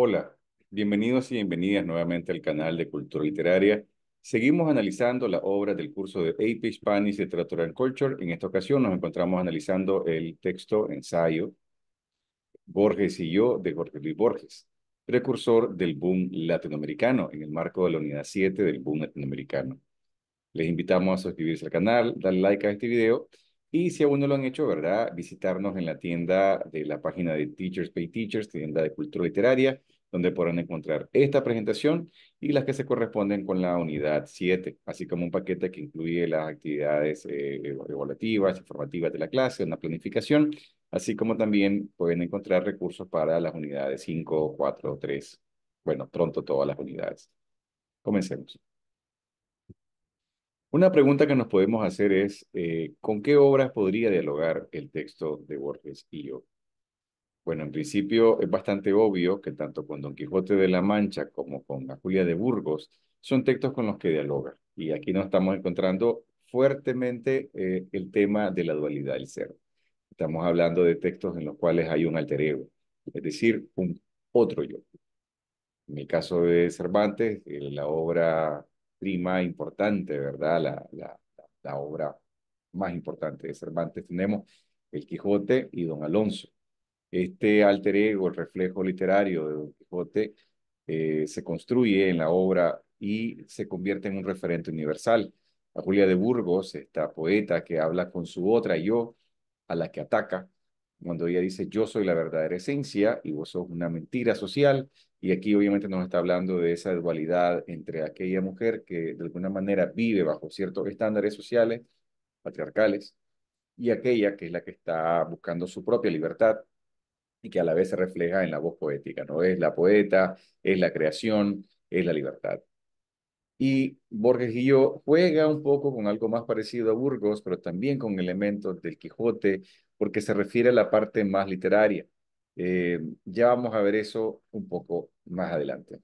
Hola, bienvenidos y bienvenidas nuevamente al canal de Cultura Literaria. Seguimos analizando la obra del curso de AP Spanish Literature and Culture. En esta ocasión nos encontramos analizando el texto ensayo Borges y yo de Jorge Luis Borges, precursor del boom latinoamericano en el marco de la unidad 7 del boom latinoamericano. Les invitamos a suscribirse al canal, darle like a este video y si aún no lo han hecho, ¿verdad? Visitarnos en la tienda de la página de Teachers Pay Teachers, tienda de cultura literaria, donde podrán encontrar esta presentación y las que se corresponden con la unidad 7, así como un paquete que incluye las actividades eh, evaluativas, informativas de la clase, una planificación, así como también pueden encontrar recursos para las unidades 5, 4, 3, bueno, pronto todas las unidades. Comencemos. Una pregunta que nos podemos hacer es, eh, ¿con qué obras podría dialogar el texto de Borges y yo? Bueno, en principio es bastante obvio que tanto con Don Quijote de la Mancha como con la Julia de Burgos son textos con los que dialoga. Y aquí nos estamos encontrando fuertemente eh, el tema de la dualidad del ser. Estamos hablando de textos en los cuales hay un alter ego, es decir, un otro yo. En el caso de Cervantes, eh, la obra prima importante, ¿verdad? La, obra más importante de Cervantes. Tenemos El Quijote y Don Alonso. Este alter ego, el reflejo literario de Don Quijote, eh, se construye en la obra y se convierte en un referente universal. A Julia de Burgos, esta poeta que habla con su otra yo, a la que ataca, cuando ella dice yo soy la verdadera esencia y vos sos una mentira social. Y aquí obviamente nos está hablando de esa dualidad entre aquella mujer que de alguna manera vive bajo ciertos estándares sociales, patriarcales, y aquella que es la que está buscando su propia libertad y que a la vez se refleja en la voz poética, ¿no? Es la poeta, es la creación, es la libertad. Y Borges y yo juega un poco con algo más parecido a Burgos, pero también con elementos del Quijote, porque se refiere a la parte más literaria. Eh, ya vamos a ver eso un poco más adelante.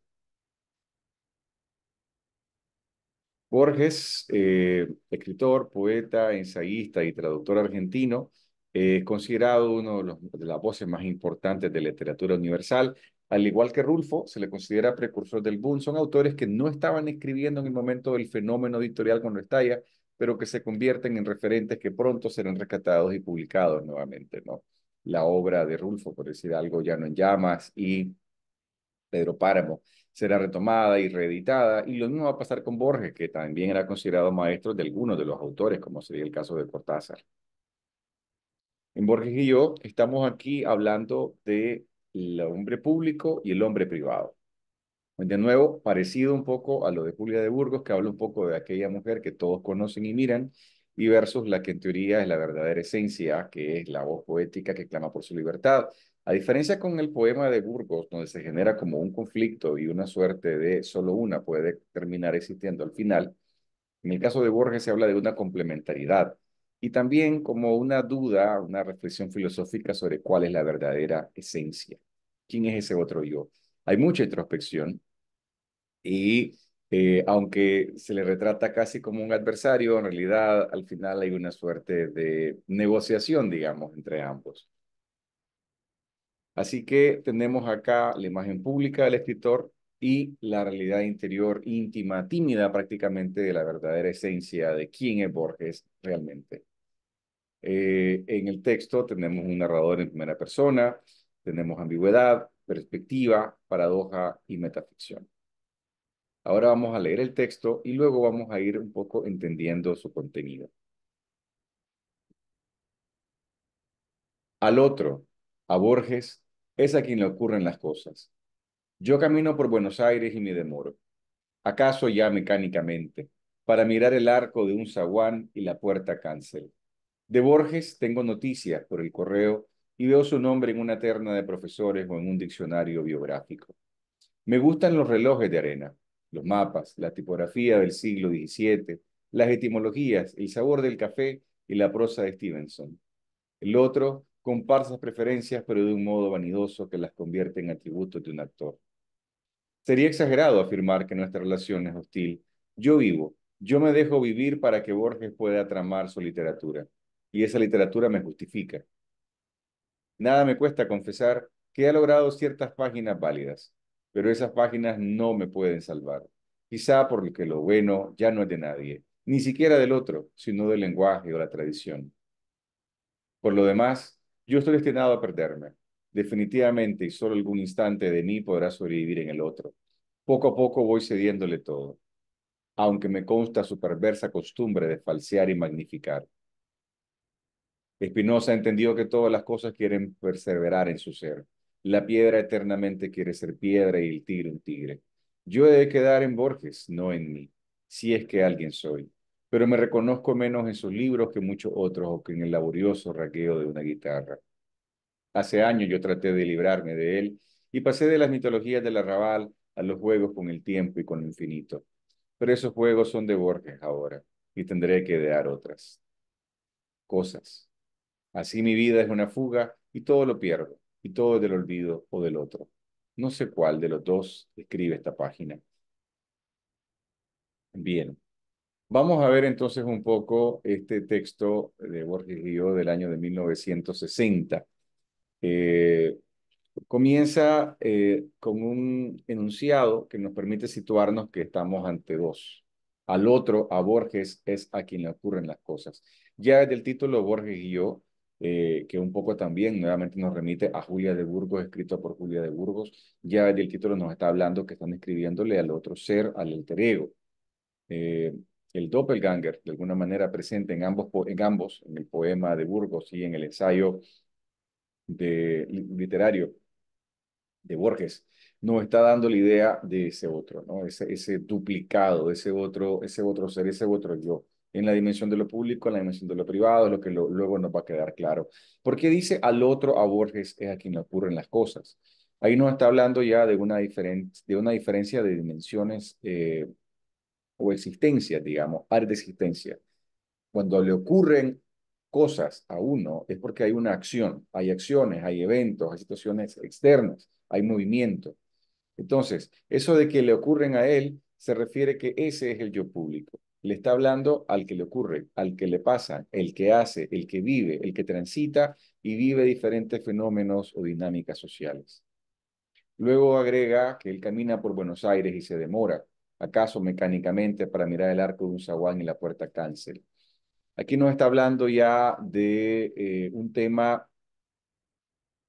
Borges, eh, escritor, poeta, ensayista y traductor argentino, eh, es considerado uno de, las voces más importantes de literatura universal. Al igual que Rulfo, se le considera precursor del boom. Son autores que no estaban escribiendo en el momento del fenómeno editorial cuando estalla, pero que se convierten en referentes que pronto serán rescatados y publicados nuevamente, ¿no? La obra de Rulfo, por decir algo, ya no en llamas y Pedro Páramo será retomada y reeditada, y lo mismo va a pasar con Borges, que también era considerado maestro de algunos de los autores, como sería el caso de Cortázar. En Borges y yo estamos aquí hablando de el hombre público y el hombre privado. Pues, de nuevo, parecido un poco a lo de Julia de Burgos, que habla un poco de aquella mujer que todos conocen y miran, y versus la que en teoría es la verdadera esencia, que es la voz poética que clama por su libertad. A diferencia con el poema de Burgos, donde se genera como un conflicto y una suerte de solo una puede terminar existiendo al final, en el caso de Borges se habla de una complementariedad y también como una duda, una reflexión filosófica sobre cuál es la verdadera esencia, quién es ese otro yo. Hay mucha introspección y eh, aunque se le retrata casi como un adversario, en realidad al final hay una suerte de negociación, digamos, entre ambos. Así que tenemos acá la imagen pública del escritor y la realidad interior íntima, tímida prácticamente de la verdadera esencia de quién es Borges realmente. Eh, en el texto tenemos un narrador en primera persona, tenemos ambigüedad, perspectiva, paradoja y metaficción. Ahora vamos a leer el texto y luego vamos a ir un poco entendiendo su contenido. Al otro, a Borges, es a quien le ocurren las cosas. Yo camino por Buenos Aires y me demoro. ¿Acaso ya mecánicamente? Para mirar el arco de un zaguán y la puerta cancel. De Borges tengo noticias por el correo y veo su nombre en una terna de profesores o en un diccionario biográfico. Me gustan los relojes de arena, los mapas, la tipografía del siglo XVII, las etimologías, el sabor del café y la prosa de Stevenson. El otro con parsas preferencias, pero de un modo vanidoso que las convierte en atributos de un actor. Sería exagerado afirmar que nuestra relación es hostil. Yo vivo, yo me dejo vivir para que Borges pueda tramar su literatura, y esa literatura me justifica. Nada me cuesta confesar que he logrado ciertas páginas válidas, pero esas páginas no me pueden salvar. Quizá porque lo bueno ya no es de nadie, ni siquiera del otro, sino del lenguaje o la tradición. Por lo demás, yo estoy destinado a perderme. Definitivamente y solo algún instante de mí podrá sobrevivir en el otro. Poco a poco voy cediéndole todo, aunque me consta su perversa costumbre de falsear y magnificar. Espinosa entendió que todas las cosas quieren perseverar en su ser. La piedra eternamente quiere ser piedra y el tigre un tigre. Yo he de quedar en Borges, no en mí, si es que alguien soy. Pero me reconozco menos en sus libros que muchos otros o que en el laborioso raqueo de una guitarra. Hace años yo traté de librarme de él y pasé de las mitologías del arrabal a los juegos con el tiempo y con lo infinito. Pero esos juegos son de Borges ahora y tendré que idear otras cosas Así mi vida es una fuga y todo lo pierdo, y todo del olvido o del otro. No sé cuál de los dos escribe esta página. Bien, vamos a ver entonces un poco este texto de Borges yo del año de 1960. Eh, comienza eh, con un enunciado que nos permite situarnos que estamos ante dos. Al otro, a Borges, es a quien le ocurren las cosas. Ya del título, Borges y yo eh, que un poco también nuevamente nos remite a Julia de Burgos, escrito por Julia de Burgos. Ya el título nos está hablando que están escribiéndole al otro ser, al alter ego. Eh, el doppelganger, de alguna manera presente en ambos, en ambos, en el poema de Burgos y en el ensayo de, literario de Borges, nos está dando la idea de ese otro, ¿no? ese, ese duplicado, ese otro, ese otro ser, ese otro yo en la dimensión de lo público, en la dimensión de lo privado, lo que luego nos va a quedar claro. Porque dice al otro, a Borges, es a quien le ocurren las cosas. Ahí nos está hablando ya de una, de una diferencia de dimensiones eh, o existencias, digamos, áreas de existencia. Cuando le ocurren cosas a uno es porque hay una acción, hay acciones, hay eventos, hay situaciones externas, hay movimiento. Entonces, eso de que le ocurren a él se refiere que ese es el yo público le está hablando al que le ocurre, al que le pasa, el que hace, el que vive, el que transita y vive diferentes fenómenos o dinámicas sociales. Luego agrega que él camina por Buenos Aires y se demora, acaso mecánicamente, para mirar el arco de un zaguán y la puerta cáncer. Aquí nos está hablando ya de eh, un tema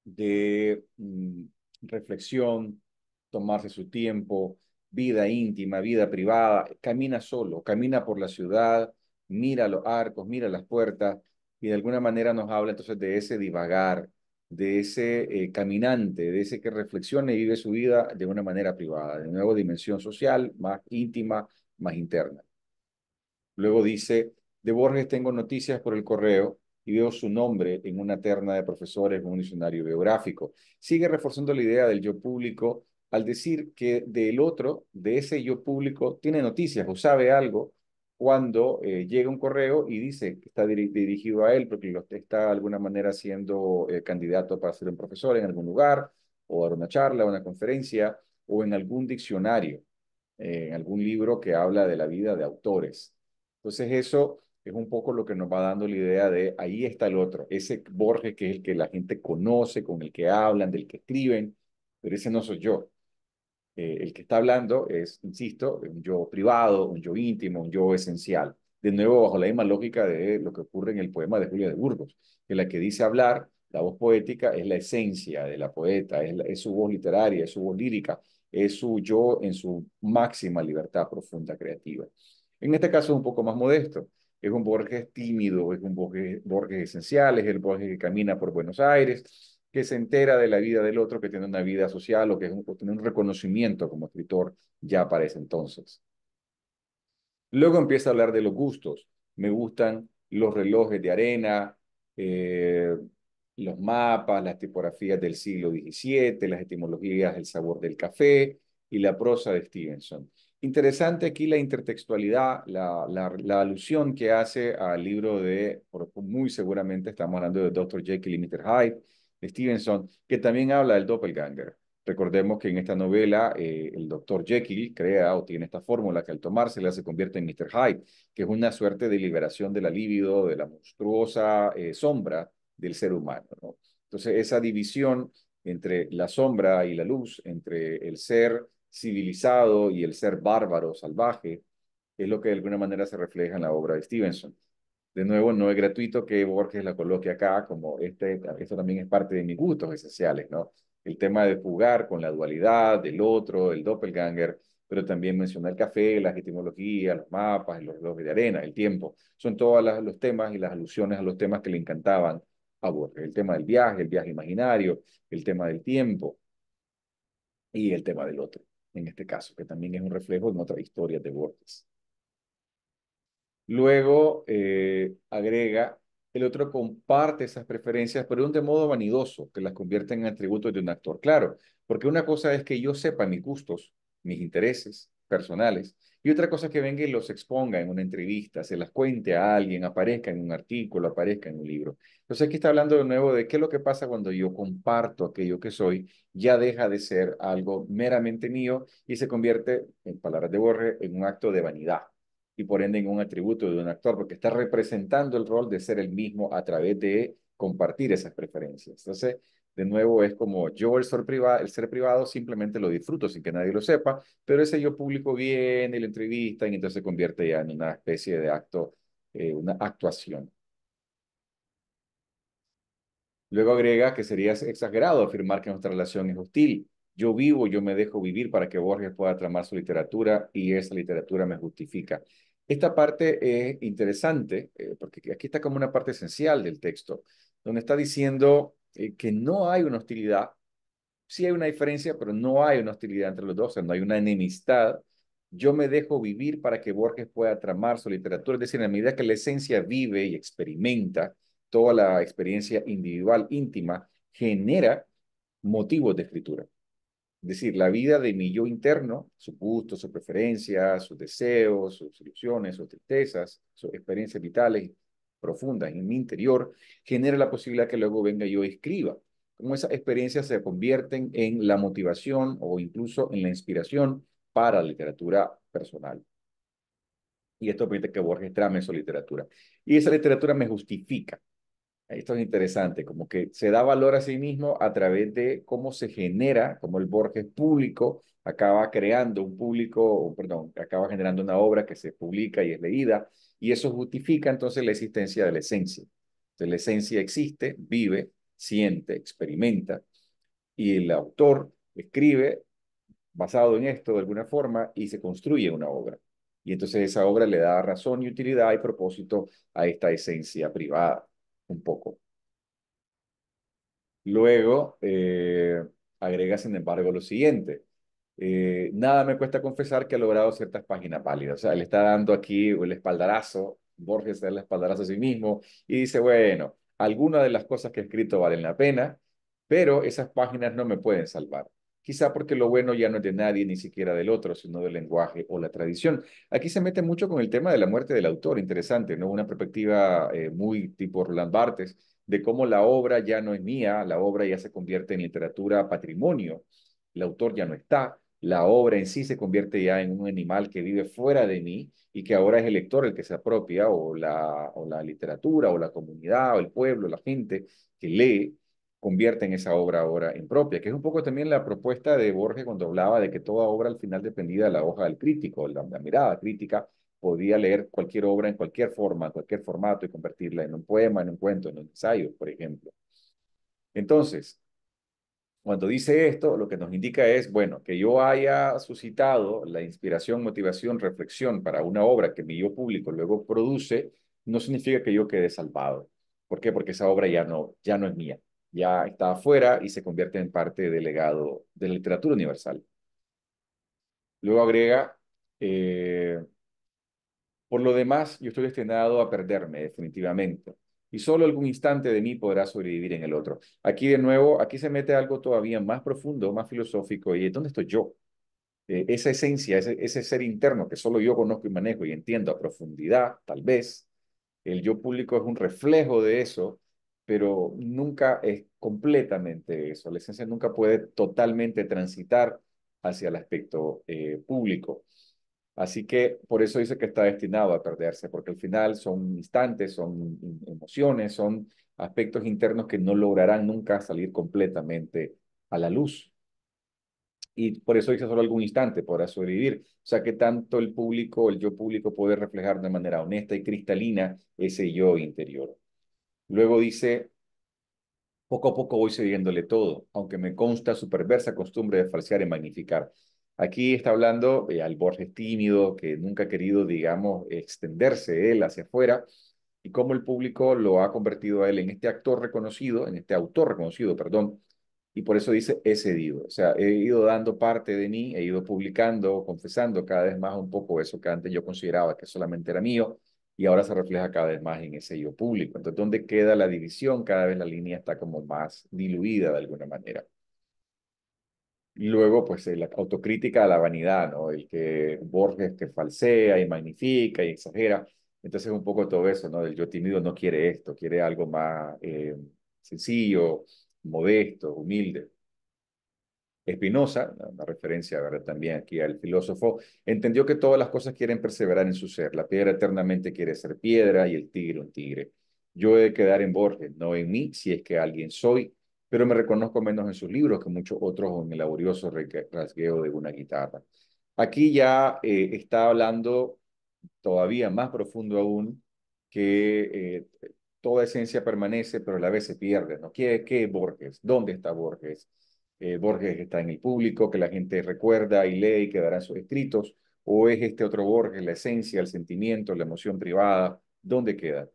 de mm, reflexión, tomarse su tiempo, vida íntima, vida privada, camina solo, camina por la ciudad, mira los arcos, mira las puertas, y de alguna manera nos habla entonces de ese divagar, de ese eh, caminante, de ese que reflexiona y vive su vida de una manera privada, de nuevo dimensión social, más íntima, más interna. Luego dice, de Borges tengo noticias por el correo y veo su nombre en una terna de profesores en un diccionario biográfico. Sigue reforzando la idea del yo público al decir que del otro, de ese yo público, tiene noticias o sabe algo cuando eh, llega un correo y dice que está dirigido a él porque lo está de alguna manera siendo eh, candidato para ser un profesor en algún lugar o dar una charla, una conferencia o en algún diccionario, eh, en algún libro que habla de la vida de autores. Entonces eso es un poco lo que nos va dando la idea de ahí está el otro, ese Borges que es el que la gente conoce, con el que hablan, del que escriben, pero ese no soy yo. Eh, el que está hablando es, insisto, un yo privado, un yo íntimo, un yo esencial. De nuevo, bajo la misma lógica de lo que ocurre en el poema de Julio de Burgos, en la que dice hablar, la voz poética es la esencia de la poeta, es, su voz literaria, es su voz lírica, es su yo en su máxima libertad profunda creativa. En este caso es un poco más modesto, es un Borges tímido, es un Borges esencial, es el Borges que camina por Buenos Aires, que se entera de la vida del otro, que tiene una vida social o que tiene un reconocimiento como escritor ya para ese entonces. Luego empieza a hablar de los gustos. Me gustan los relojes de arena, eh, los mapas, las tipografías del siglo XVII, las etimologías el sabor del café y la prosa de Stevenson. Interesante aquí la intertextualidad, la, alusión que hace al libro de, muy seguramente estamos hablando de Dr. Jekyll y Mr. Hyde, Stevenson, que también habla del doppelganger. Recordemos que en esta novela eh, el doctor Jekyll crea o tiene esta fórmula que al tomársela se convierte en Mr. Hyde, que es una suerte de liberación de la libido, de la monstruosa eh, sombra del ser humano. Entonces, esa división entre la sombra y la luz, entre el ser civilizado y el ser bárbaro, salvaje, es lo que de alguna manera se refleja en la obra de Stevenson. De nuevo, no es gratuito que Borges la coloque acá, como este, esto también es parte de mis gustos esenciales, ¿no? El tema de jugar con la dualidad, del otro, el doppelganger, pero también menciona el café, las etimologías, los mapas, los relojes de arena, el tiempo. Son todos los temas y las alusiones a los temas que le encantaban a Borges. El tema del viaje, el viaje imaginario, el tema del tiempo y el tema del otro, en este caso, que también es un reflejo de otra historia de Borges. Luego eh, agrega, el otro comparte esas preferencias, pero de modo vanidoso, que las convierte en atributos de un actor. Claro, porque una cosa es que yo sepa mis gustos, mis intereses personales, y otra cosa es que venga y los exponga en una entrevista, se las cuente a alguien, aparezca en un artículo, aparezca en un libro. Entonces aquí está hablando de nuevo de qué es lo que pasa cuando yo comparto aquello que soy, ya deja de ser algo meramente mío y se convierte, en palabras de Borges, en un acto de vanidad y por ende en un atributo de un actor, porque está representando el rol de ser el mismo a través de compartir esas preferencias. Entonces, de nuevo, es como yo el ser, privado, el ser privado simplemente lo disfruto sin que nadie lo sepa, pero ese yo público viene y lo entrevistan y entonces se convierte ya en una especie de acto, eh, una actuación. Luego agrega que sería exagerado afirmar que nuestra relación es hostil. Yo vivo, yo me dejo vivir para que Borges pueda tramar su literatura y esa literatura me justifica. Esta parte es interesante, eh, porque aquí está como una parte esencial del texto, donde está diciendo eh, que no hay una hostilidad, sí hay una diferencia, pero no hay una hostilidad entre los dos, no hay una enemistad. Yo me dejo vivir para que Borges pueda tramar su literatura, es decir, en la medida que la esencia vive y experimenta toda la experiencia individual, íntima, genera motivos de escritura decir, la vida de mi yo interno, sus gustos, sus preferencias, sus deseos, sus ilusiones, sus tristezas, sus experiencias vitales profundas en mi interior, genera la posibilidad que luego venga yo y escriba. Como esas experiencias se convierten en la motivación o incluso en la inspiración para la literatura personal. Y esto permite que Borges trame su literatura. Y esa literatura me justifica, esto es interesante, como que se da valor a sí mismo a través de cómo se genera, como el Borges público acaba creando un público, perdón, acaba generando una obra que se publica y es leída, y eso justifica entonces la existencia de la esencia. Entonces la esencia existe, vive, siente, experimenta, y el autor escribe basado en esto de alguna forma y se construye una obra. Y entonces esa obra le da razón y utilidad y propósito a esta esencia privada un poco. Luego, eh, agrega, sin embargo, lo siguiente. Eh, nada me cuesta confesar que ha logrado ciertas páginas pálidas. O sea, le está dando aquí el espaldarazo, Borges da el espaldarazo a sí mismo y dice, bueno, algunas de las cosas que he escrito valen la pena, pero esas páginas no me pueden salvar quizá porque lo bueno ya no es de nadie, ni siquiera del otro, sino del lenguaje o la tradición. Aquí se mete mucho con el tema de la muerte del autor, interesante, ¿no? Una perspectiva eh, muy tipo Roland Barthes, de cómo la obra ya no es mía, la obra ya se convierte en literatura patrimonio, el autor ya no está, la obra en sí se convierte ya en un animal que vive fuera de mí y que ahora es el lector el que se apropia, o la, o la literatura, o la comunidad, o el pueblo, la gente que lee, en esa obra ahora en propia, que es un poco también la propuesta de Borges cuando hablaba de que toda obra al final dependía de la hoja del crítico, la, la mirada crítica podía leer cualquier obra en cualquier forma, en cualquier formato y convertirla en un poema, en un cuento, en un ensayo, por ejemplo. Entonces, cuando dice esto, lo que nos indica es, bueno, que yo haya suscitado la inspiración, motivación, reflexión para una obra que mi yo público luego produce, no significa que yo quede salvado. ¿Por qué? Porque esa obra ya no, ya no es mía ya está afuera y se convierte en parte del legado de la literatura universal. Luego agrega, eh, por lo demás, yo estoy destinado a perderme definitivamente y solo algún instante de mí podrá sobrevivir en el otro. Aquí de nuevo, aquí se mete algo todavía más profundo, más filosófico, y dónde estoy yo. Eh, esa esencia, ese, ese, ser interno que solo yo conozco y manejo y entiendo a profundidad, tal vez, el yo público es un reflejo de eso, pero nunca es completamente eso. La esencia nunca puede totalmente transitar hacia el aspecto eh, público. Así que por eso dice que está destinado a perderse, porque al final son instantes, son em, emociones, son aspectos internos que no lograrán nunca salir completamente a la luz. Y por eso dice solo algún instante, podrá sobrevivir. O sea que tanto el público, el yo público puede reflejar de manera honesta y cristalina ese yo interior. Luego dice, poco a poco voy cediéndole todo, aunque me consta su perversa costumbre de falsear y magnificar. Aquí está hablando eh, al Borges tímido, que nunca ha querido, digamos, extenderse él hacia afuera, y cómo el público lo ha convertido a él en este actor reconocido, en este autor reconocido, perdón, y por eso dice he cedido. O sea, he ido dando parte de mí, he ido publicando, confesando cada vez más un poco eso que antes yo consideraba que solamente era mío, y ahora se refleja cada vez más en ese yo público. Entonces, ¿dónde queda la división? Cada vez la línea está como más diluida de alguna manera. Y luego, pues, eh, la autocrítica a la vanidad, ¿no? El que Borges que falsea y magnifica y exagera. Entonces, un poco todo eso, ¿no? El yo tímido no quiere esto, quiere algo más eh, sencillo, modesto, humilde. Espinosa, una referencia también aquí al filósofo, entendió que todas las cosas quieren perseverar en su ser. La piedra eternamente quiere ser piedra y el tigre un tigre. Yo he de quedar en Borges, no en mí, si es que alguien soy, pero me reconozco menos en sus libros que muchos otros o en el laborioso rasgueo de una guitarra. Aquí ya eh, está hablando todavía más profundo aún que eh, toda esencia permanece, pero a la vez se pierde. ¿no? ¿Qué, ¿Qué Borges? ¿Dónde está Borges? Eh, Borges está en el público, que la gente recuerda y lee y quedará en sus escritos, o es este otro Borges, la esencia, el sentimiento, la emoción privada, ¿dónde queda?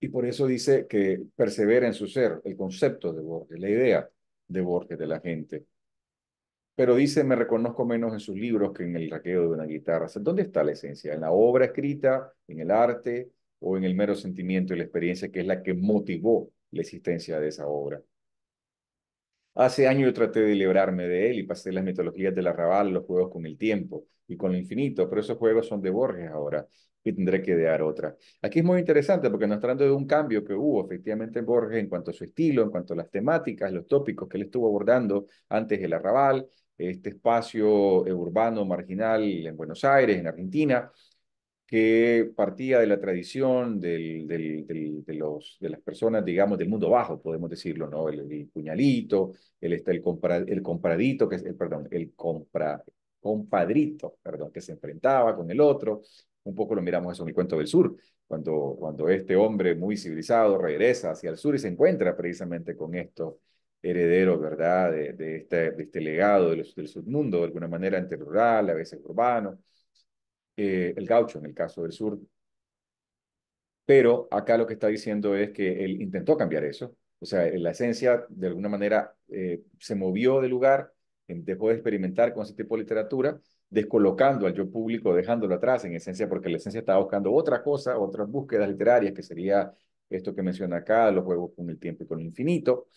Y por eso dice que persevera en su ser, el concepto de Borges, la idea de Borges de la gente. Pero dice, me reconozco menos en sus libros que en el raqueo de una guitarra. ¿Dónde está la esencia? ¿En la obra escrita, en el arte o en el mero sentimiento y la experiencia que es la que motivó la existencia de esa obra? Hace años yo traté de librarme de él y pasé las mitologías del arrabal, los juegos con el tiempo y con lo infinito, pero esos juegos son de Borges ahora y tendré que idear otra. Aquí es muy interesante porque nos trata de un cambio que hubo efectivamente en Borges en cuanto a su estilo, en cuanto a las temáticas, los tópicos que él estuvo abordando antes del arrabal, este espacio eh, urbano marginal en Buenos Aires, en Argentina, que partía de la tradición de, los, de las personas, digamos, del mundo bajo, podemos decirlo, ¿no? El, puñalito, el, el compradito, que es, el, perdón, el compra, compadrito, perdón, que se enfrentaba con el otro. Un poco lo miramos eso en el cuento del sur, cuando, cuando este hombre muy civilizado regresa hacia el sur y se encuentra precisamente con estos herederos, ¿verdad?, este, de, este, legado del, del submundo, de alguna manera, entre rural, a veces urbano eh, el gaucho en el caso del sur. Pero acá lo que está diciendo es que él intentó cambiar eso. O sea, la esencia de alguna manera eh, se movió de lugar, dejó de experimentar con ese tipo de literatura, descolocando al yo público, dejándolo atrás en esencia, porque la esencia estaba buscando otra cosa, otras búsquedas literarias, que sería esto que menciona acá, los juegos con el tiempo y con el infinito.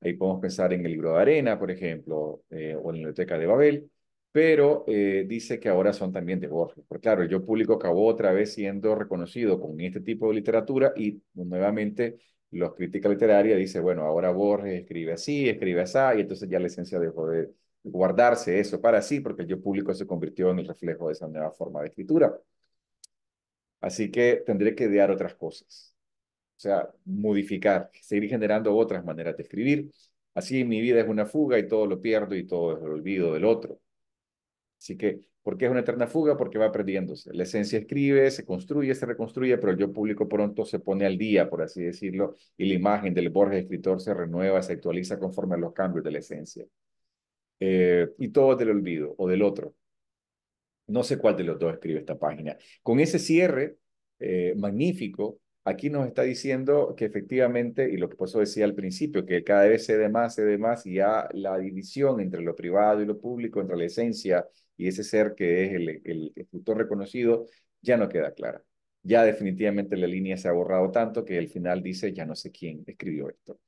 Ahí podemos pensar en el libro de arena, por ejemplo, eh, o en la biblioteca de Babel pero eh, dice que ahora son también de Borges. Porque claro, el yo público acabó otra vez siendo reconocido con este tipo de literatura y nuevamente los críticos literarios dice, bueno, ahora Borges escribe así, escribe así, y entonces ya la esencia dejó de guardarse eso para sí, porque el yo público se convirtió en el reflejo de esa nueva forma de escritura. Así que tendré que idear otras cosas, o sea, modificar, seguir generando otras maneras de escribir. Así mi vida es una fuga y todo lo pierdo y todo es el olvido del otro. Así que, ¿por qué es una eterna fuga? Porque va perdiéndose. La esencia escribe, se construye, se reconstruye, pero el yo público pronto se pone al día, por así decirlo, y la imagen del Borges escritor se renueva, se actualiza conforme a los cambios de la esencia. Eh, y todo del olvido o del otro. No sé cuál de los dos escribe esta página. Con ese cierre eh, magnífico, aquí nos está diciendo que efectivamente, y lo que por eso decía al principio, que cada vez se de más, se de más, y ya la división entre lo privado y lo público, entre la esencia y ese ser que es el, el escritor reconocido ya no queda clara. Ya definitivamente la línea se ha borrado tanto que al final dice ya no sé quién escribió esto.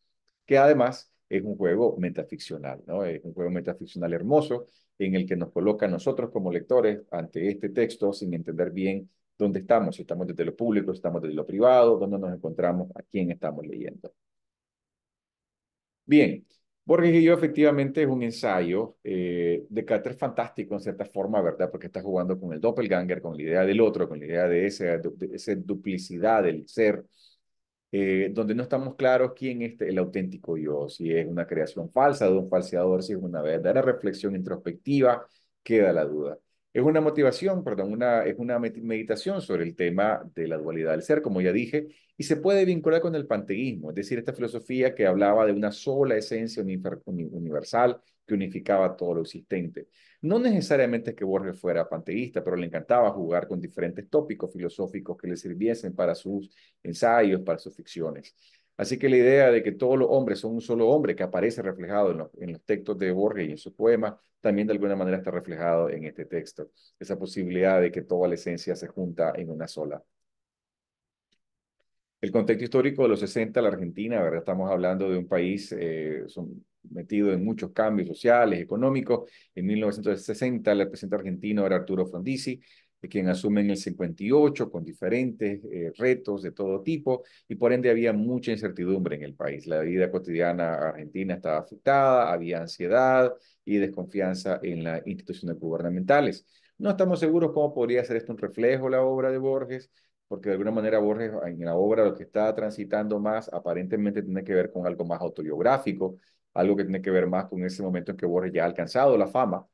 Que además es un juego metaficcional, ¿no? Es un juego metaficcional hermoso en el que nos coloca a nosotros como lectores ante este texto sin entender bien dónde estamos, si estamos desde lo público, si estamos desde lo privado, dónde nos encontramos, a quién estamos leyendo. Bien, Borges y yo efectivamente es un ensayo eh, de carácter fantástico en cierta forma, ¿verdad? Porque está jugando con el doppelganger, con la idea del otro, con la idea de esa, duplicidad del ser, eh, donde no estamos claros quién es este, el auténtico yo, si es una creación falsa de un falseador, si es una verdadera reflexión introspectiva, queda la duda. Es una motivación, perdón, una, es una meditación sobre el tema de la dualidad del ser, como ya dije, y se puede vincular con el panteísmo, es decir, esta filosofía que hablaba de una sola esencia universal que unificaba todo lo existente. No necesariamente es que Borges fuera panteísta, pero le encantaba jugar con diferentes tópicos filosóficos que le sirviesen para sus ensayos, para sus ficciones. Así que la idea de que todos los hombres son un solo hombre que aparece reflejado en los, textos de Borges y en su poema, también de alguna manera está reflejado en este texto. Esa posibilidad de que toda la esencia se junta en una sola. El contexto histórico de los 60, la Argentina, ¿verdad? estamos hablando de un país eh, metido en muchos cambios sociales, económicos. En 1960, el presidente argentino era Arturo Frondizi, de quien asumen el 58 con diferentes eh, retos de todo tipo y por ende había mucha incertidumbre en el país. La vida cotidiana argentina estaba afectada, había ansiedad y desconfianza en las instituciones gubernamentales. No estamos seguros cómo podría ser esto un reflejo la obra de Borges, porque de alguna manera Borges en la obra lo que está transitando más aparentemente tiene que ver con algo más autobiográfico, algo que tiene que ver más con ese momento en que Borges ya ha alcanzado la fama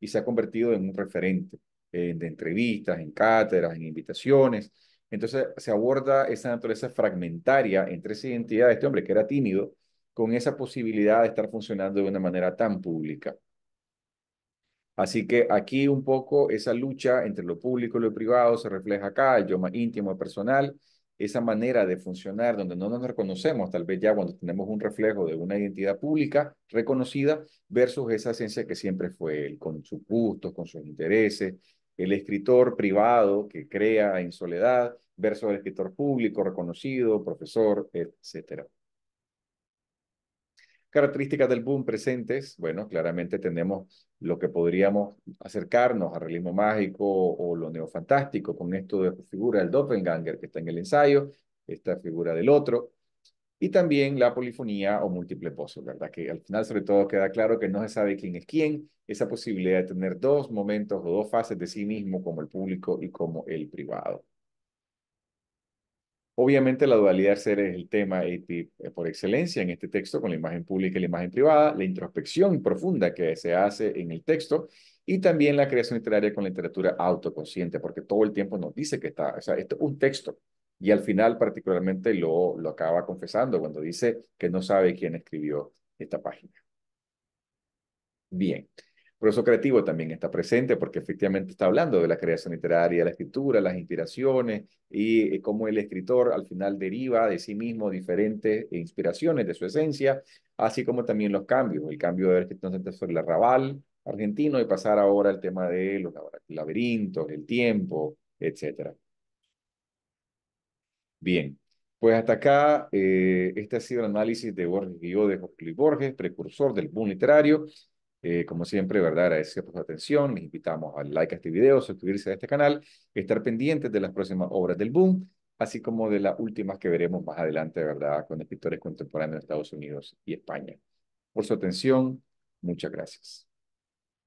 y se ha convertido en un referente eh, de entrevistas, en cátedras, en invitaciones. Entonces se aborda esa naturaleza fragmentaria entre esa identidad de este hombre que era tímido con esa posibilidad de estar funcionando de una manera tan pública. Así que aquí un poco esa lucha entre lo público y lo privado se refleja acá, el yo más íntimo, el personal, esa manera de funcionar donde no nos reconocemos, tal vez ya cuando tenemos un reflejo de una identidad pública reconocida versus esa esencia que siempre fue él, con sus gustos, con sus intereses, el escritor privado que crea en soledad versus el escritor público, reconocido, profesor, etc. Características del boom presentes, bueno, claramente tenemos lo que podríamos acercarnos al realismo mágico o lo neofantástico con esto de figura del doppelganger que está en el ensayo, esta figura del otro, y también la polifonía o múltiple pozos ¿verdad? Que al final sobre todo queda claro que no se sabe quién es quién, esa posibilidad de tener dos momentos o dos fases de sí mismo como el público y como el privado. Obviamente la dualidad de ser es el tema eh, eh, por excelencia en este texto con la imagen pública y la imagen privada, la introspección profunda que se hace en el texto y también la creación literaria con la literatura autoconsciente, porque todo el tiempo nos dice que está, o sea, esto es un texto, y al final particularmente lo, lo acaba confesando cuando dice que no sabe quién escribió esta página. Bien. El proceso creativo también está presente porque efectivamente está hablando de la creación literaria, la escritura, las inspiraciones y eh, cómo el escritor al final deriva de sí mismo diferentes inspiraciones de su esencia, así como también los cambios, el cambio de la escrito sobre el arrabal argentino y pasar ahora al tema de los laberintos, el tiempo, etcétera. Bien, pues hasta acá, eh, este ha sido el análisis de Borges yo de José Luis Borges, precursor del boom literario. Eh, como siempre, ¿verdad? Agradecer por su atención. Les invitamos a like a este video, suscribirse a este canal, estar pendientes de las próximas obras del boom, así como de las últimas que veremos más adelante, ¿verdad? Con escritores contemporáneos de Estados Unidos y España. Por su atención, muchas gracias.